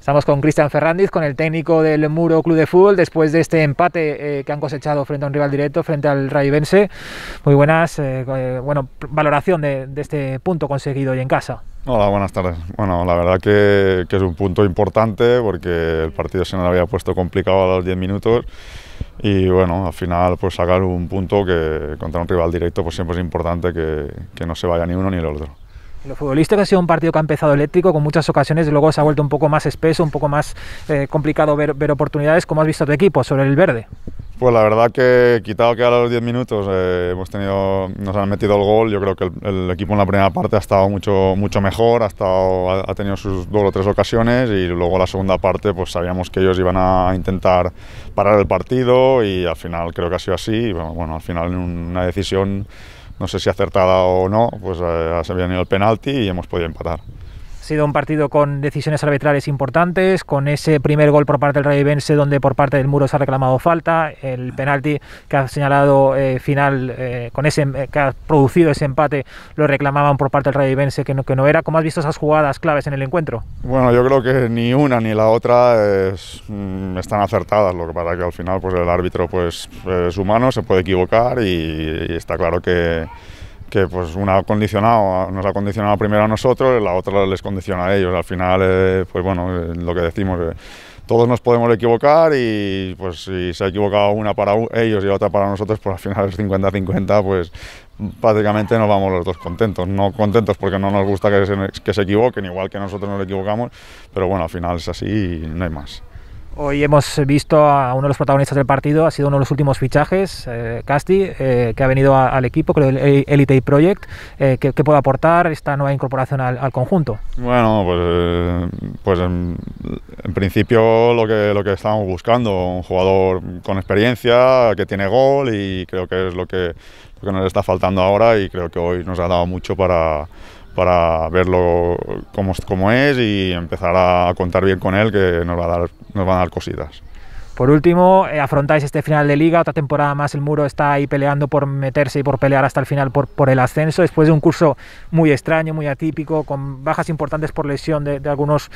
Estamos con Cristian Ferrandiz, con el técnico del Muro Club de Fútbol, después de este empate eh, que han cosechado frente a un rival directo, frente al Vence. Muy buenas, eh, eh, bueno, valoración de, este punto conseguido hoy en casa. Hola, buenas tardes. Bueno, la verdad que, es un punto importante porque el partido se nos había puesto complicado a los 10 minutos y bueno, al final pues sacar un punto que contra un rival directo pues siempre es importante que no se vaya ni uno ni el otro. Lo futbolístico ha sido un partido que ha empezado eléctrico, con muchas ocasiones, y luego se ha vuelto un poco más espeso, un poco más eh, complicado ver, oportunidades. ¿Cómo has visto tu equipo sobre el verde? Pues la verdad que quitado que a los 10 minutos eh, hemos tenido, nos han metido el gol, yo creo que el, equipo en la primera parte ha estado mucho, mucho mejor, ha, ha, tenido sus dos o tres ocasiones y luego la segunda parte pues sabíamos que ellos iban a intentar parar el partido y al final creo que ha sido así, bueno al final una decisión no sé si acertada o no, pues se eh, ha venido el penalti y hemos podido empatar. Ha sido un partido con decisiones arbitrales importantes, con ese primer gol por parte del Rey donde por parte del Muro se ha reclamado falta, el penalti que ha señalado eh, final, eh, con ese eh, que ha producido ese empate, lo reclamaban por parte del Rey que no, que no era. ¿Cómo has visto esas jugadas claves en el encuentro? Bueno, yo creo que ni una ni la otra mm, están acertadas, lo que para que al final pues, el árbitro pues, es humano, se puede equivocar y está claro que que pues una condicionado, nos ha condicionado primero a nosotros, la otra les condiciona a ellos. Al final, eh, pues bueno, eh, lo que decimos, eh, todos nos podemos equivocar y pues si se ha equivocado una para ellos y otra para nosotros, pues al final es 50-50, pues prácticamente nos vamos los dos contentos. No contentos porque no nos gusta que se, que se equivoquen, igual que nosotros nos equivocamos, pero bueno, al final es así y no hay más. Hoy hemos visto a uno de los protagonistas del partido, ha sido uno de los últimos fichajes, eh, Casti, eh, que ha venido al equipo, que el Elite Project. Eh, ¿qué, puede aportar esta nueva incorporación al, conjunto? Bueno, pues, eh, pues en, principio lo que, lo que estábamos buscando, un jugador con experiencia, que tiene gol y creo que es lo que, lo que nos está faltando ahora y creo que hoy nos ha dado mucho para para verlo cómo, es y empezar a contar bien con él, que nos, va a dar, nos van a dar cositas. Por último, eh, afrontáis este final de liga, otra temporada más, el Muro está ahí peleando por meterse y por pelear hasta el final por, por el ascenso, después de un curso muy extraño, muy atípico, con bajas importantes por lesión de, algunos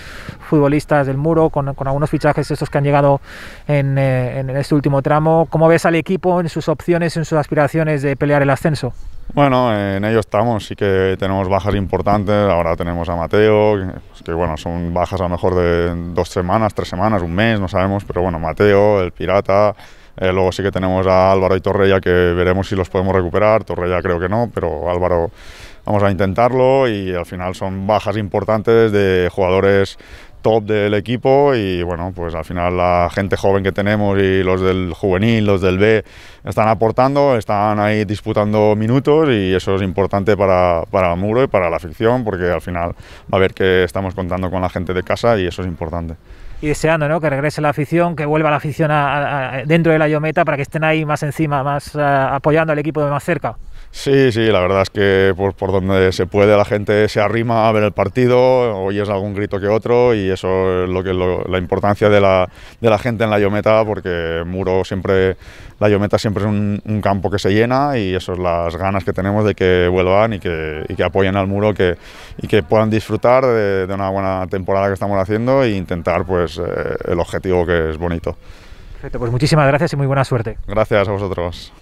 futbolistas del Muro, con, algunos fichajes estos que han llegado en, eh, en este último tramo. ¿Cómo ves al equipo en sus opciones, en sus aspiraciones de pelear el ascenso? Bueno, en ello estamos, sí que tenemos bajas importantes, ahora tenemos a Mateo, que, bueno, son bajas a lo mejor de dos semanas, tres semanas, un mes, no sabemos, pero bueno, Mateo, el Pirata, eh, luego sí que tenemos a Álvaro y Torreya que veremos si los podemos recuperar, Torreya creo que no, pero Álvaro vamos a intentarlo y al final son bajas importantes de jugadores top del equipo y bueno, pues al final la gente joven que tenemos y los del juvenil, los del B, están aportando, están ahí disputando minutos y eso es importante para, para el muro y para la afición porque al final va a ver que estamos contando con la gente de casa y eso es importante y deseando ¿no? que regrese la afición, que vuelva la afición dentro de la Yometa para que estén ahí más encima, más eh, apoyando al equipo de más cerca. Sí, sí, la verdad es que por, donde se puede la gente se arrima a ver el partido, es algún grito que otro y eso es lo que la importancia de la, gente en la Yometa, porque Muro siempre, la Yometa siempre es un, campo que se llena y eso es las ganas que tenemos de que vuelvan y que, apoyen al Muro que, y que puedan disfrutar de, una buena temporada que estamos haciendo e intentar pues eh, el objetivo que es bonito. Perfecto, pues muchísimas gracias y muy buena suerte. Gracias a vosotros.